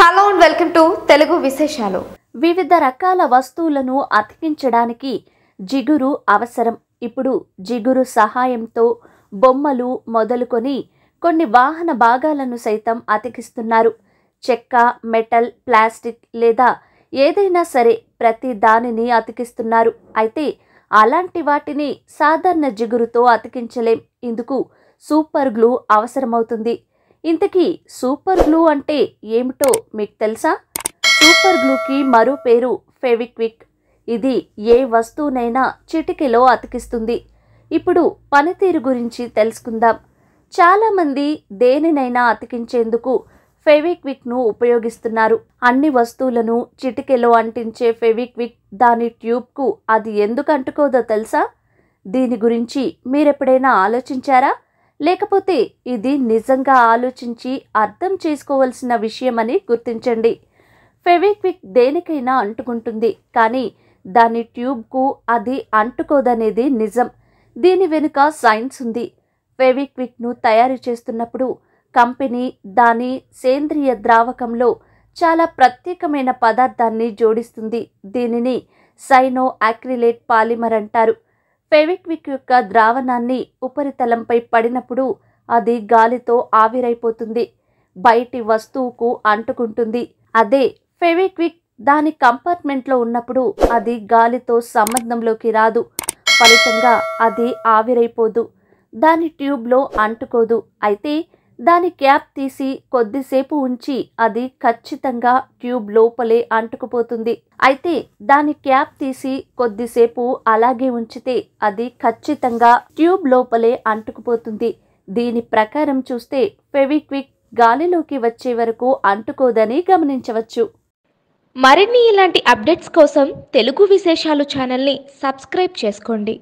hello and welcome to Telugu విశేషాలు వివిధ రకాల వస్తువులను అతికించడానికి జిగురు అవసరం ఇప్పుడు జిగురు సహాయంతో బొమ్మలు మొదలుకొని కొన్ని వాహన భాగాలను సైతం అతికిస్తున్నారు చెక్క మెటల్ ప్లాస్టిక్ లేదా ఏదైనా సరే ప్రతి దానిని అతికిస్తున్నారు అయితే అలాంటి వాటిని సాధారణ జిగురుతో అతికించలేం ఇందుకు సూపర్ గ్లూ అవసరమవుతుంది ఇంతకీ సూపర్ గ్లూ అంటే ఏమిటో మీకు తెలుసా సూపర్ గ్లూకి మరో పేరు ఫెవిక్విక్ ఇది ఏ వస్తువునైనా చిటికెలో అతికిస్తుంది ఇప్పుడు పనితీరు గురించి తెలుసుకుందాం చాలామంది దేనినైనా అతికించేందుకు ఫెవిక్విక్ను ఉపయోగిస్తున్నారు అన్ని వస్తువులను చిటికెలో అంటించే ఫెవిక్విక్ దాని ట్యూబ్కు అది ఎందుకు అంటుకోదో తెలుసా దీని గురించి మీరెప్పుడైనా ఆలోచించారా లేకపోతే ఇది నిజంగా ఆలోచించి అర్థం చేసుకోవలసిన విషయమని గుర్తించండి ఫెవిక్విక్ దేనికైనా అంటుకుంటుంది కానీ దాని ట్యూబ్కు అది అంటుకోదనేది నిజం దీని వెనుక సైన్స్ ఉంది ఫెవిక్విక్ను తయారు చేస్తున్నప్పుడు కంపెనీ దాని సేంద్రియ ద్రావకంలో చాలా ప్రత్యేకమైన పదార్థాన్ని జోడిస్తుంది దీనిని సైనో అక్రిలేట్ పాలిమర్ అంటారు ఫెవిక్విక్ యొక్క ద్రావణాన్ని ఉపరితలంపై పడినప్పుడు అది గాలితో ఆవిరైపోతుంది బయటి వస్తువుకు అంటుకుంటుంది అదే ఫెవిక్విక్ దాని కంపార్ట్మెంట్లో ఉన్నప్పుడు అది గాలితో సంబంధంలోకి రాదు ఫలితంగా అది ఆవిరైపోదు దాని ట్యూబ్లో అంటుకోదు అయితే దాని క్యాప్ తీసి కొద్దిసేపు ఉంచి అది ఖచ్చితంగా ట్యూబ్ లోపలే అంటుకుపోతుంది అయితే దాని క్యాప్ తీసి కొద్దిసేపు అలాగే ఉంచితే అది ఖచ్చితంగా ట్యూబ్ లోపలే అంటుకుపోతుంది దీని ప్రకారం చూస్తే ఫెవిక్విక్ గాలిలోకి వచ్చే వరకు అంటుకోదని గమనించవచ్చు మరిన్ని ఇలాంటి అప్డేట్స్ కోసం తెలుగు విశేషాలు ఛానల్ని సబ్స్క్రైబ్ చేసుకోండి